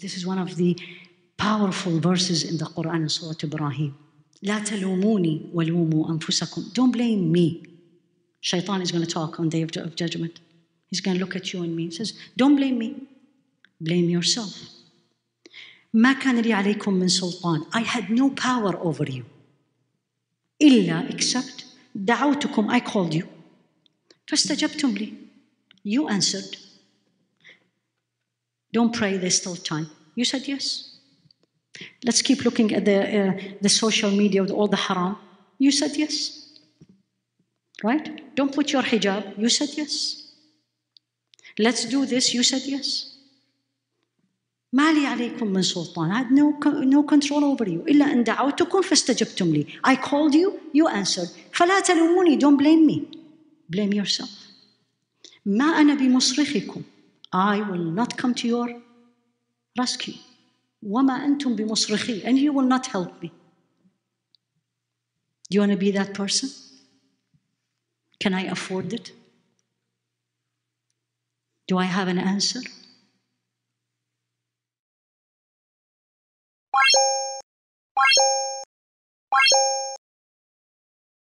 This is one of the powerful verses in the Quran in Surah Ibrahim. لا تلوموني ولوموا أنفسكم. Don't blame me. Shaitan is going to talk on day of judgment. He's going to look at you and me. He says, don't blame me. Blame yourself. ما كان لي عليكم من سلطان. I had no power over you. إلا except دعوتكم I called you. فاستجبتم لي. You answered. Don't pray, there's still time. You said yes. Let's keep looking at the, uh, the social media with all the haram. You said yes. Right? Don't put your hijab. You said yes. Let's do this. You said yes. مالي عليكم من سلطان. I had no, no control over you. إلا أن دعوتكم فاستجبتم لي. I called you. You answered. فلا تلوموني. Don't blame me. Blame yourself. ما أنا بمصرخكم. I will not come to your rescue. وَمَا أَنْتُمْ بِمُصْرِخِي And you will not help me. Do you want to be that person? Can I afford it? Do I have an answer?